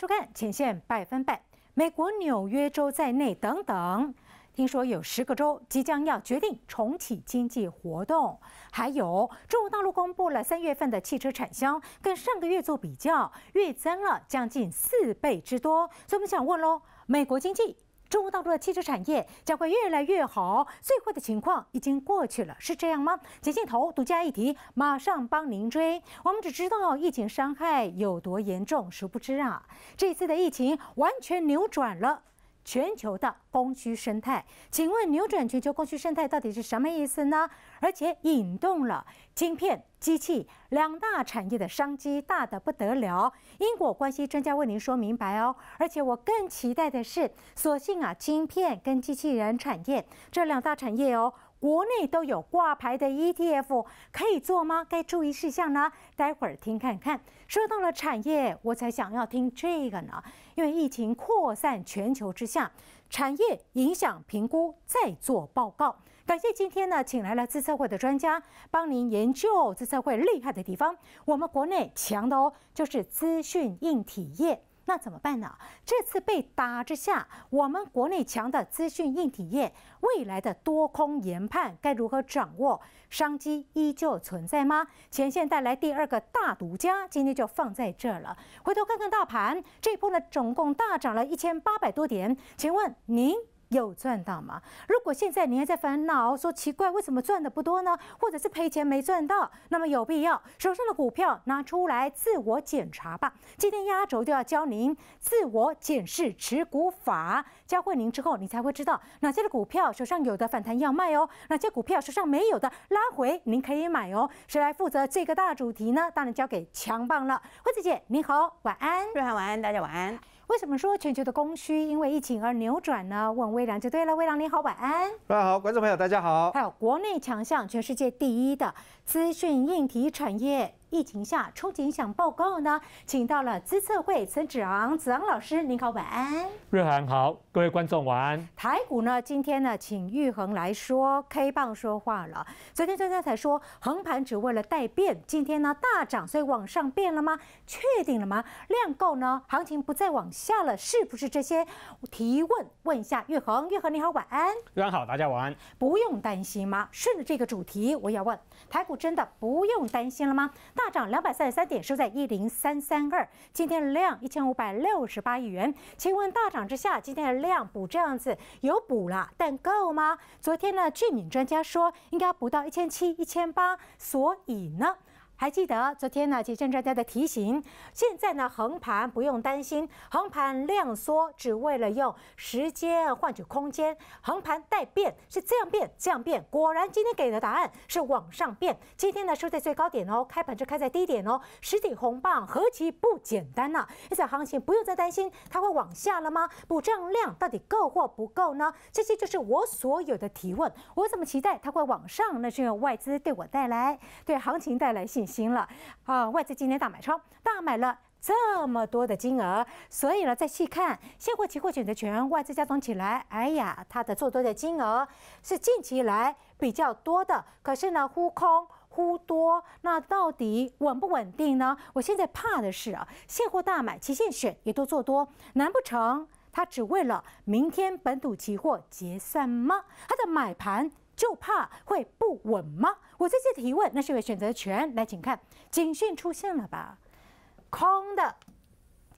收看前线百分百，美国纽约州在内等等，听说有十个州即将要决定重启经济活动。还有，中国大陆公布了三月份的汽车产销，跟上个月做比较，月增了将近四倍之多。所以我们想问喽，美国经济？中国大陆的汽车产业将会越来越好，最坏的情况已经过去了，是这样吗？捷镜头独家一提，马上帮您追。我们只知道疫情伤害有多严重，殊不知啊，这次的疫情完全扭转了。全球的供需生态，请问扭转全球供需生态到底是什么意思呢？而且引动了晶片、机器两大产业的商机，大的不得了。因果关系专家为您说明白哦。而且我更期待的是，所幸啊，晶片跟机器人产业这两大产业哦。国内都有挂牌的 ETF 可以做吗？该注意事项呢？待会儿听看看。说到了产业，我才想要听这个呢，因为疫情扩散全球之下，产业影响评估再做报告。感谢今天呢，请来了自测会的专家帮您研究自测会厉害的地方。我们国内强的哦，就是资讯硬体业。那怎么办呢？这次被打之下，我们国内强的资讯硬体业未来的多空研判该如何掌握？商机依旧存在吗？前线带来第二个大独家，今天就放在这儿了。回头看看大盘，这波呢总共大涨了一千八百多点。请问您？有赚到吗？如果现在你还在烦恼，说奇怪为什么赚的不多呢，或者是赔钱没赚到，那么有必要手上的股票拿出来自我检查吧。今天压轴就要教您自我检视持股法，教会您之后，你才会知道哪些的股票手上有的反弹要卖哦，哪些股票手上没有的拉回您可以买哦。谁来负责这个大主题呢？当然交给强棒了。惠子姐，你好，晚安。瑞涵晚安，大家晚安。为什么说全球的供需因为疫情而扭转呢？问微廉就对了。微廉你好，晚安。大家好，观众朋友，大家好。还有国内强项，全世界第一的资讯硬体产业。疫情下憧影想报告呢，请到了资策会陈子昂，子昂老师您好，晚安。瑞恒好，各位观众晚安。台股呢，今天呢，请玉恒来说 K 棒说话了。昨天专家才说横盘只为了待变，今天呢大涨，所以往上变了吗？确定了吗？量够呢？行情不再往下了，是不是这些提问？问一下玉恒，玉恒你好，晚安。玉恒好，大家晚安。不用担心吗？顺着这个主题，我要问台股真的不用担心了吗？大涨两百三十三点，收在一零三三二。今天的量一千五百六十八亿元。请问大涨之下，今天的量补这样子有补了，但够吗？昨天呢，聚敏专家说应该补到一千七、一千八，所以呢？还记得昨天呢？几件专家的提醒。现在呢，横盘不用担心，横盘量缩只为了用时间换取空间，横盘待变是这样变这样变。果然，今天给的答案是往上变。今天呢，收在最高点哦，开盘就开在低点哦。实体红棒何其不简单呐！这行情不用再担心它会往下了吗？补涨量到底够或不够呢？这些就是我所有的提问。我怎么期待它会往上？那是用外资对我带来对行情带来信行了啊，外资今年大买超，大买了这么多的金额，所以呢，再细看现货、期货、选择权，外资加总起来，哎呀，它的做多的金额是近期来比较多的。可是呢，忽空忽多，那到底稳不稳定呢？我现在怕的是啊，现货大买，期限选也都做多，难不成他只为了明天本土期货结算吗？他的买盘就怕会不稳吗？我这些提问，那是一个选择权。来，请看警讯出现了吧？空的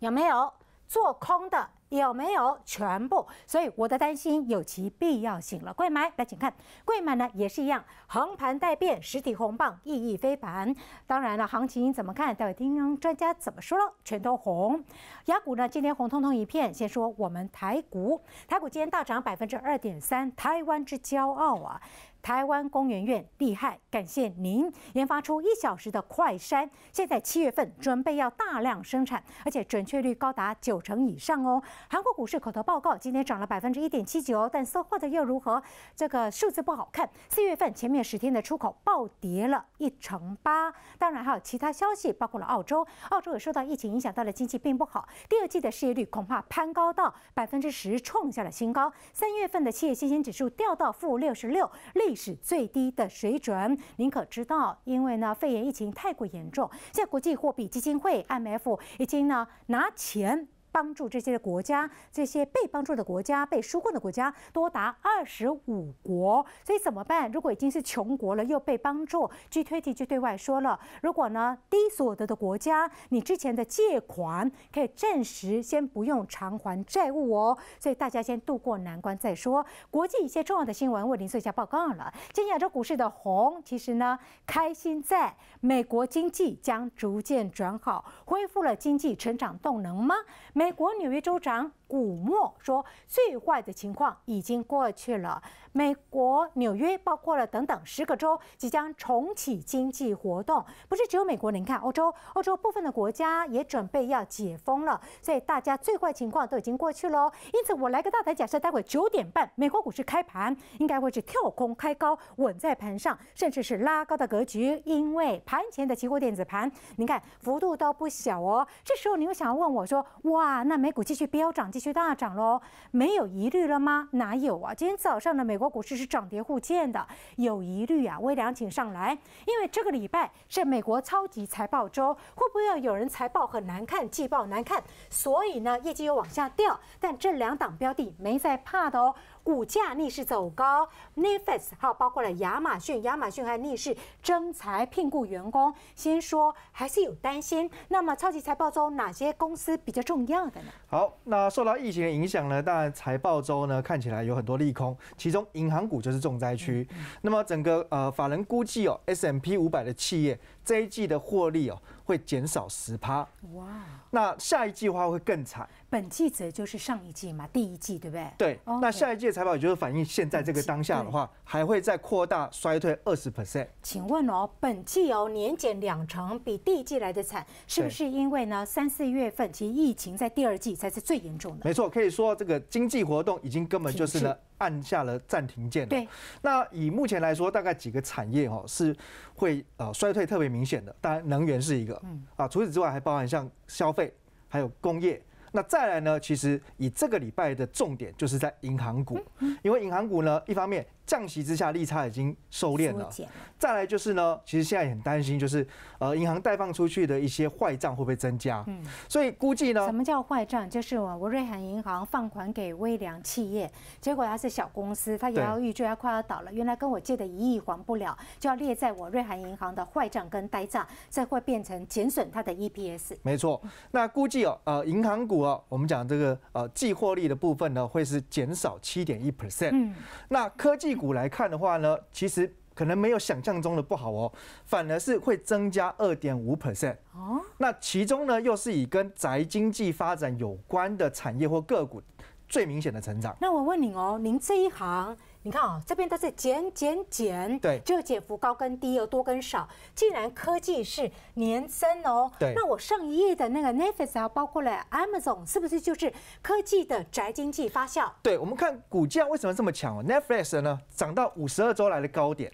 有没有？做空的有没有？全部。所以我的担心有其必要性了。贵买，来，请看贵买呢也是一样，横盘待变，实体红棒意义非凡。当然了，行情怎么看？各位听专家怎么说了，全都红。雅股呢，今天红彤彤一片。先说我们台股，台股今天大涨百分之二点三，台湾之骄傲啊！台湾工研院厉害，感谢您研发出一小时的快筛，现在七月份准备要大量生产，而且准确率高达九成以上哦。韩国股市口头报告今天涨了百分之一点七九，但收获的又如何？这个数字不好看。四月份前面十天的出口暴跌了一成八。当然还有其他消息，包括了澳洲，澳洲也受到疫情影响，到了经济并不好。第二季的失业率恐怕攀高到百分之十，创下了新高。三月份的企业信心指数掉到负六十六，利。是最低的水准，您可知道？因为呢，肺炎疫情太过严重，在国际货币基金会 （IMF） 已经呢拿钱。帮助这些国家、这些被帮助的国家、被纾困的国家多达二十五国，所以怎么办？如果已经是穷国了又被帮助，G T T 就对外说了：如果呢低所得的国家，你之前的借款可以暂时先不用偿还债务哦，所以大家先度过难关再说。国际一些重要的新闻为您做一下报告了。今天亚洲股市的红，其实呢开心在美国经济将逐渐转好，恢复了经济成长动能吗？美美国纽约州长。古默说：“最坏的情况已经过去了，美国纽约包括了等等十个州即将重启经济活动，不是只有美国，您看欧洲，欧洲部分的国家也准备要解封了，所以大家最坏情况都已经过去喽。因此，我来个大胆假设，待会九点半美国股市开盘，应该会是跳空开高，稳在盘上，甚至是拉高的格局，因为盘前的期货电子盘，您看幅度都不小哦。这时候你又想要问我说：，哇，那美股继续飙涨？”继续大涨喽？没有疑虑了吗？哪有啊！今天早上的美国股市是涨跌互见的，有疑虑啊！微凉，请上来，因为这个礼拜是美国超级财报周，会不会有人财报很难看，季报难看，所以呢，业绩又往下掉？但这两档标的没在怕的哦。股价逆势走高，Netflix 还有包括了亚马逊，亚马逊还逆势征才聘雇员工。先说还是有担心，那么超级财报周哪些公司比较重要的呢？好，那受到疫情的影响呢，当然财报周呢看起来有很多利空，其中银行股就是重灾区。那么整个呃，法人估计哦，S M P 五百的企业。这一季的获利哦会减少十趴，哇！那下一季的话会更惨。本季则就是上一季嘛，第一季对不对？对。那下一季的财报也就是反映现在这个当下的话，还会再扩大衰退二十 percent。请问哦，本季哦年减两成，比第一季来的惨，是不是因为呢三四月份其实疫情在第二季才是最严重的？没错，可以说这个经济活动已经根本就是呢。按下了暂停键。对，那以目前来说，大概几个产业哈是会呃衰退特别明显的，当然能源是一个，啊，除此之外还包含像消费，还有工业。那再来呢，其实以这个礼拜的重点就是在银行股，因为银行股呢一方面。降息之下，利差已经收敛了。再来就是呢，其实现在也很担心，就是呃，银行贷放出去的一些坏账会不会增加？嗯，所以估计呢，什么叫坏账？就是我我瑞涵银行放款给微良企业，结果它是小公司，它摇摇欲坠，它快要倒了。原来跟我借的一亿还不了，就要列在我瑞涵银行的坏账跟呆账，这会变成减损它的 EPS。没错，那估计哦，呃，银行股哦，我们讲这个呃，计获利的部分呢，会是减少七点一 percent。嗯，那科技。股来看的话呢，其实可能没有想象中的不好哦，反而是会增加二点五 percent 哦。那其中呢，又是以跟宅经济发展有关的产业或个股最明显的成长。那我问你哦，您这一行？你看哦，这边都是减减减，对，就减幅高跟低，有多跟少。竟然科技是年增哦，对，那我上一页的那个 Netflix 啊，包括了 Amazon，是不是就是科技的宅经济发酵？对，我们看股价为什么这么强哦？Netflix 呢涨到五十二周来的高点，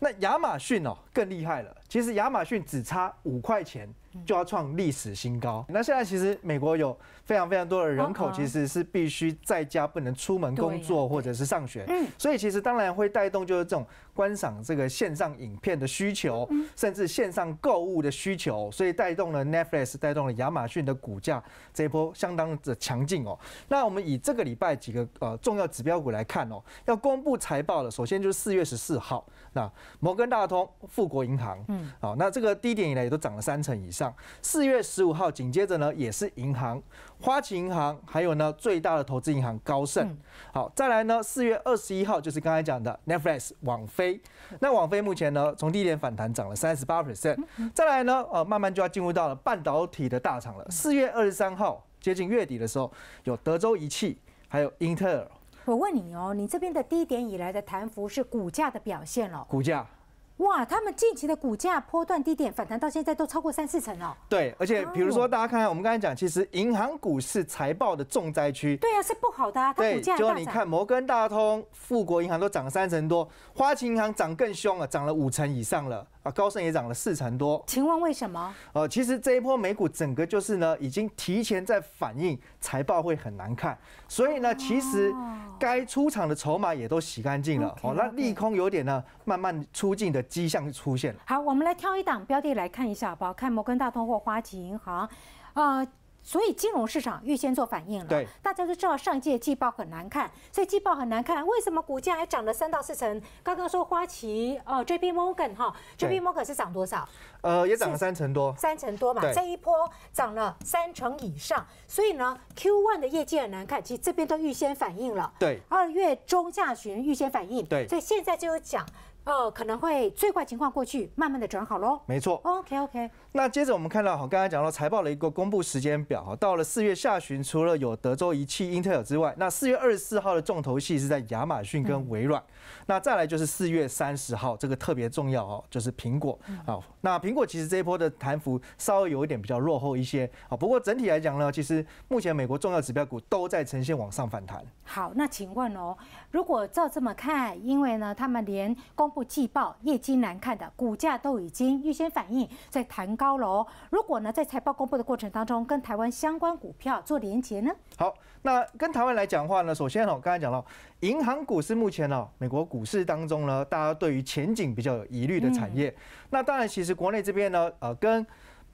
那亚马逊哦更厉害了。其实亚马逊只差五块钱就要创历史新高。那现在其实美国有非常非常多的人口，其实是必须在家不能出门工作或者是上学，所以其实当然会带动就是这种。观赏这个线上影片的需求，甚至线上购物的需求，所以带动了 Netflix，带动了亚马逊的股价，这波相当的强劲哦。那我们以这个礼拜几个呃重要指标股来看哦，要公布财报了，首先就是四月十四号，那摩根大通、富国银行，嗯，好，那这个低点以来也都涨了三成以上。四月十五号紧接着呢，也是银行，花旗银行，还有呢最大的投资银行高盛。好，再来呢，四月二十一号就是刚才讲的 Netflix 网飞。飞，那网飞目前呢，从低点反弹涨了三十八 percent，再来呢，呃，慢慢就要进入到了半导体的大厂了。四月二十三号，接近月底的时候，有德州仪器，还有英特尔。我问你哦，你这边的低点以来的弹幅是股价的表现了？股价。哇，他们近期的股价波段低点反弹到现在都超过三四成哦。对，而且比如说大家看看，我们刚才讲，其实银行股是财报的重灾区。对啊，是不好的啊。对，就你看摩根大通、富国银行都涨三成多，花旗银行涨更凶啊，涨了五成以上了。啊，高盛也涨了四成多。请问为什么？呃，其实这一波美股整个就是呢，已经提前在反映财报会很难看，所以呢，其实该出场的筹码也都洗干净了。好，那利空有点呢，慢慢出尽的迹象出现了。好，我们来挑一档标的来看一下，好不好？看摩根大通或花旗银行，呃。所以金融市场预先做反应了，大家都知道上届季报很难看，所以季报很难看，为什么股价还涨了三到四成？刚刚说花旗哦 j P Morgan 哈，J P Morgan 是涨多少？呃，也涨了三成多，三成多嘛，这一波涨了三成以上，所以呢，Q one 的业绩很难看，其实这边都预先反应了。对，二月中下旬预先反应。对，所以现在就有讲。哦，可能会最坏情况过去，慢慢的转好喽。没错。OK OK。那接着我们看到，哈，刚才讲到财报的一个公布时间表，哈，到了四月下旬，除了有德州仪器、英特尔之外，那四月二十四号的重头戏是在亚马逊跟微软。那再来就是四月三十号，这个特别重要哦，就是苹果。好，那苹果其实这一波的弹幅稍微有一点比较落后一些啊，不过整体来讲呢，其实目前美国重要指标股都在呈现往上反弹。好，那请问哦，如果照这么看，因为呢，他们连公布季报业绩难看的股价都已经预先反映在弹高了。如果呢，在财报公布的过程当中，跟台湾相关股票做连结呢？好，那跟台湾来讲话呢，首先哦，刚才讲到银行股是目前哦，美国。国股市当中呢，大家对于前景比较有疑虑的产业，那当然其实国内这边呢，呃，跟。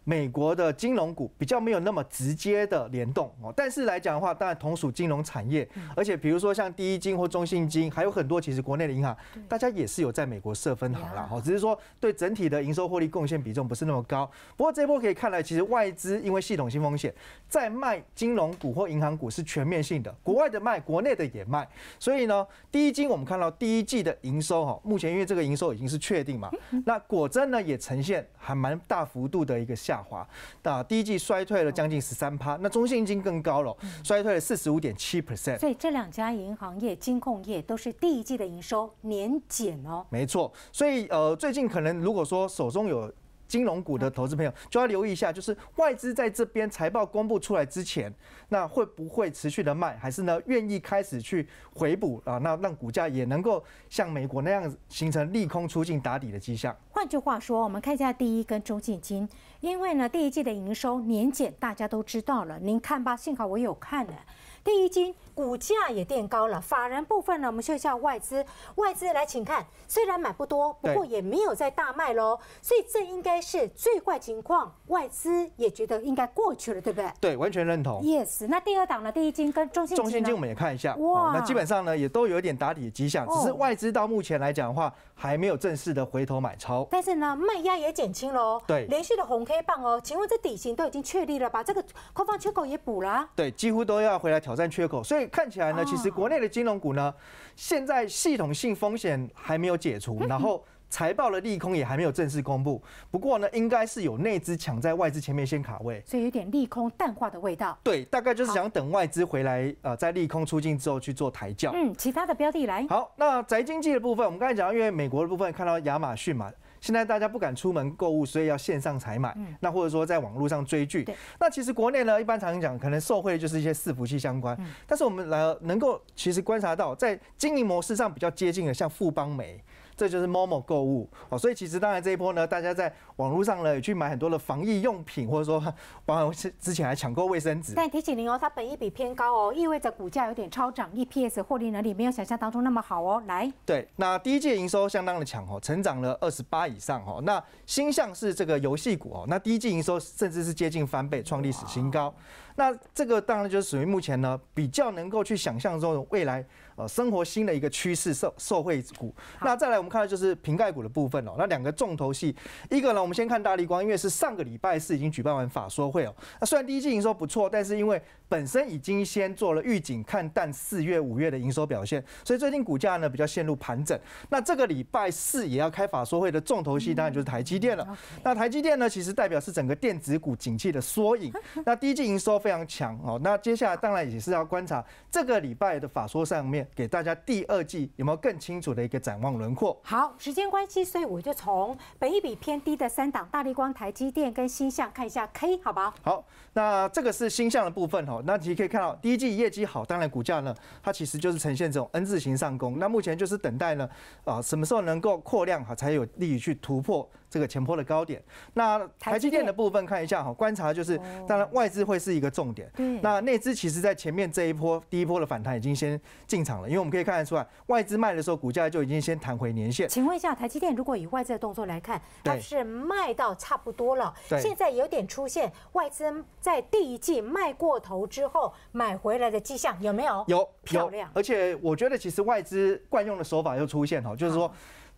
美国的金融股比较没有那么直接的联动哦，但是来讲的话，当然同属金融产业，而且比如说像第一金或中信金，还有很多其实国内的银行，大家也是有在美国设分行啦。哈，只是说对整体的营收获利贡献比重不是那么高。不过这波可以看来，其实外资因为系统性风险在卖金融股或银行股是全面性的，国外的卖，国内的也卖。所以呢，第一金我们看到第一季的营收哈，目前因为这个营收已经是确定嘛，那果真呢也呈现还蛮大幅度的一个下。下滑，那第一季衰退了将近十三趴，那中信金更高了，衰退了四十五点七 percent。所以这两家银行业、金控业都是第一季的营收年减哦。没错，所以呃，最近可能如果说手中有。金融股的投资朋友就要留意一下，就是外资在这边财报公布出来之前，那会不会持续的卖，还是呢愿意开始去回补啊？那让股价也能够像美国那样子形成利空出尽打底的迹象。换句话说，我们看一下第一跟中晋金，因为呢第一季的营收年检大家都知道了，您看吧，幸好我有看了。第一金股价也垫高了，法人部分呢，我们看一下外资，外资来请看，虽然买不多，不过也没有在大卖喽，所以这应该是最坏情况，外资也觉得应该过去了，对不对？对，完全认同。Yes，那第二档呢？第一金跟中线金我们也看一下，哇，那基本上呢也都有一点打底的迹象，只是外资到目前来讲的话，还没有正式的回头买超。但是呢，卖压也减轻喽，对，连续的红 K 棒哦，请问这底型都已经确立了吧？这个空方缺口也补了？对，几乎都要回来。挑战缺口，所以看起来呢，其实国内的金融股呢，现在系统性风险还没有解除，然后财报的利空也还没有正式公布。不过呢，应该是有内资抢在外资前面先卡位，所以有点利空淡化的味道。对，大概就是想等外资回来，呃，在利空出境之后去做抬轿。嗯，其他的标的来。好，那宅经济的部分，我们刚才讲，因为美国的部分看到亚马逊嘛。现在大家不敢出门购物，所以要线上采买。那或者说在网络上追剧。那其实国内呢，一般常讲，可能受惠的就是一些伺服器相关。但是我们来能够其实观察到，在经营模式上比较接近的，像富邦美。这就是 Momo 购物哦，所以其实当然这一波呢，大家在网络上呢去买很多的防疫用品，或者说，包括之之前还抢购卫生纸。但提醒您哦，它本益比偏高哦，意味着股价有点超涨，EPS 获利能力没有想象当中那么好哦。来，对，那第一季营收相当的强哦，成长了二十八以上哦。那新向是这个游戏股哦，那第一季营收甚至是接近翻倍，创历史新高。那这个当然就是属于目前呢比较能够去想象中的未来呃生活新的一个趋势受受惠股。那再来我们看到就是瓶盖股的部分了。那两个重头戏，一个呢我们先看大力光，因为是上个礼拜四已经举办完法说会哦。那虽然第一季营收不错，但是因为本身已经先做了预警看淡四月五月的营收表现，所以最近股价呢比较陷入盘整。那这个礼拜四也要开法说会的重头戏，当然就是台积电了。那台积电呢其实代表是整个电子股景气的缩影。那第一季营收非非常强哦，那接下来当然也是要观察这个礼拜的法说上面给大家第二季有没有更清楚的一个展望轮廓。好，时间关系，所以我就从本一比偏低的三档，大力光、台积电跟星象看一下 K，好不好？好，那这个是星象的部分哦。那其实可以看到，第一季业绩好，当然股价呢，它其实就是呈现这种 N 字形上攻。那目前就是等待呢，啊，什么时候能够扩量好，才有利于去突破。这个前坡的高点，那台积电的部分看一下哈，观察就是，当然外资会是一个重点。对。那内资其实在前面这一波第一波的反弹已经先进场了，因为我们可以看得出来，外资卖的时候股价就已经先弹回年线。请问一下，台积电如果以外资的动作来看，它是卖到差不多了，现在有点出现外资在第一季卖过头之后买回来的迹象，有没有？有漂亮。而且我觉得其实外资惯用的手法又出现哈，就是说。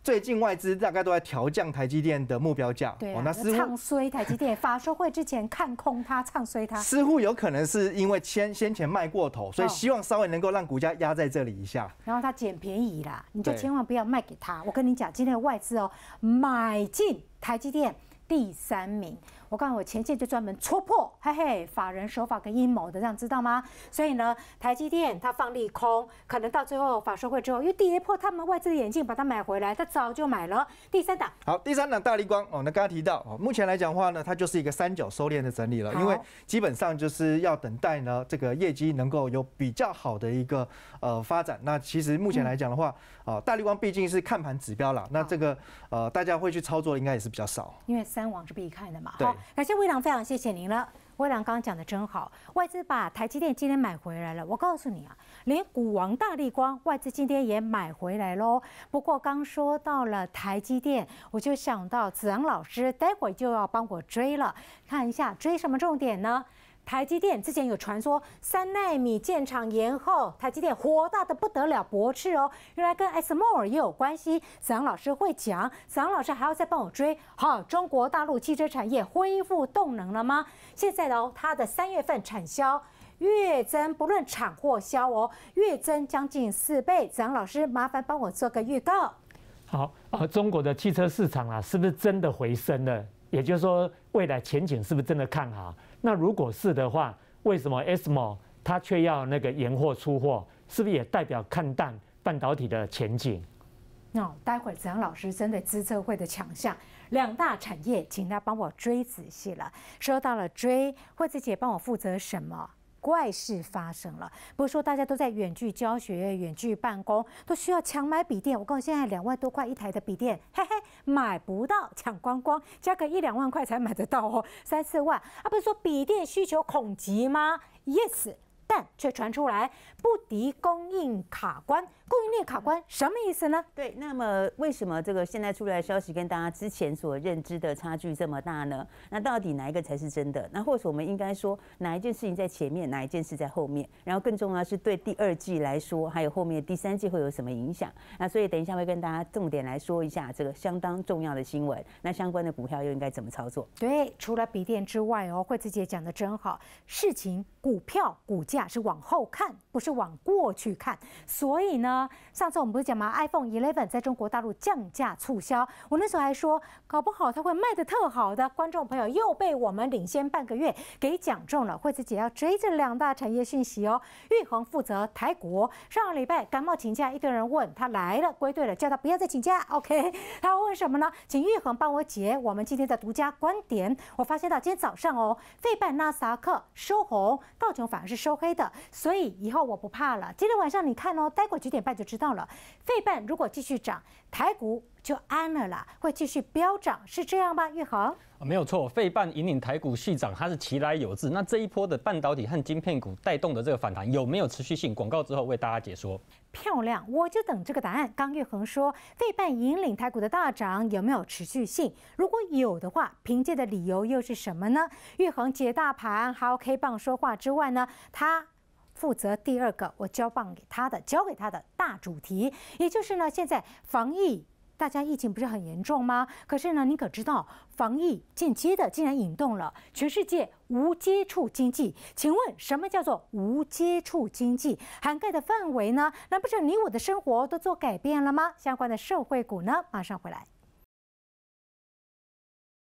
最近外资大概都在调降台积电的目标价。对，那似乎唱衰台积电。法说会之前看空它，唱衰它。似乎有可能是因为先先前卖过头，所以希望稍微能够让股价压在这里一下。然后它捡便宜啦，你就千万不要卖给他。我跟你讲，今天的外资哦，买进台积电第三名。我刚刚我前线就专门戳破，嘿嘿，法人手法跟阴谋的，这样知道吗？所以呢，台积电它放利空，可能到最后法社会之后，因跌破他们外资的眼镜把它买回来，它早就买了。第三档，好，第三档大立光哦，那刚刚提到哦，目前来讲的话呢，它就是一个三角收敛的整理了，因为基本上就是要等待呢这个业绩能够有比较好的一个呃发展。那其实目前来讲的话，啊，大立光毕竟是看盘指标啦，那这个呃大家会去操作应该也是比较少，因为三网是必看的嘛，对。感谢魏良，非常谢谢您了。魏良刚刚讲的真好，外资把台积电今天买回来了。我告诉你啊，连股王大力光外资今天也买回来喽。不过刚说到了台积电，我就想到子昂老师待会就要帮我追了，看一下追什么重点呢？台积电之前有传说三纳米建厂延后，台积电火大的不得了，驳斥哦。原来跟 SMO 尔也有关系。子昂老师会讲，子昂老师还要再帮我追。好，中国大陆汽车产业恢复动能了吗？现在哦，它的三月份产销月增，不论产或销哦，月增将近四倍。子昂老师麻烦帮我做个预告。好啊，中国的汽车市场啊，是不是真的回升了？也就是说，未来前景是不是真的看好？那如果是的话，为什么 SMO 它却要那个延货出货，是不是也代表看淡半导体的前景？哦，待会子扬老师针对资策会的强项两大产业，请他帮我追仔细了。说到了追，惠子姐帮我负责什么？怪事发生了，不是说大家都在远距教学、远距办公，都需要强买笔电？我告诉你，现在两万多块一台的笔电，嘿嘿，买不到，抢光光，加个一两万块才买得到哦，三四万啊！不是说笔电需求恐急吗？Yes，但却传出来不敌供应卡关。供应链卡关什么意思呢？对，那么为什么这个现在出来的消息跟大家之前所认知的差距这么大呢？那到底哪一个才是真的？那或者我们应该说哪一件事情在前面，哪一件事在后面？然后更重要是对第二季来说，还有后面第三季会有什么影响？那所以等一下会跟大家重点来说一下这个相当重要的新闻。那相关的股票又应该怎么操作？对，除了比电之外哦，惠子姐讲的真好，事情股票股价是往后看，不是往过去看，所以呢。上次我们不是讲吗？iPhone 11在中国大陆降价促销，我那时候还说，搞不好它会卖得特好的。观众朋友又被我们领先半个月给讲中了。惠子姐要追这两大产业讯息哦。玉恒负责台股，上个礼拜感冒请假，一堆人问他来了归队了，叫他不要再请假。OK，他会问什么呢？请玉恒帮我解我们今天的独家观点。我发现到今天早上哦，费半纳斯达克收红，道琼反而是收黑的，所以以后我不怕了。今天晚上你看哦，待过几点？半就知道了，费半如果继续涨，台股就安了啦，会继续飙涨，是这样吧？玉恒，没有错，费半引领台股续涨，它是其来有致。那这一波的半导体和晶片股带动的这个反弹有没有持续性？广告之后为大家解说。漂亮，我就等这个答案。刚玉恒说，费半引领台股的大涨有没有持续性？如果有的话，凭借的理由又是什么呢？玉恒解大盘还有 K 棒说话之外呢，他。负责第二个，我交棒给他的，交给他的大主题，也就是呢，现在防疫，大家疫情不是很严重吗？可是呢，你可知道，防疫间接的竟然引动了全世界无接触经济？请问什么叫做无接触经济？涵盖的范围呢？难不成你我的生活都做改变了吗？相关的社会股呢？马上回来。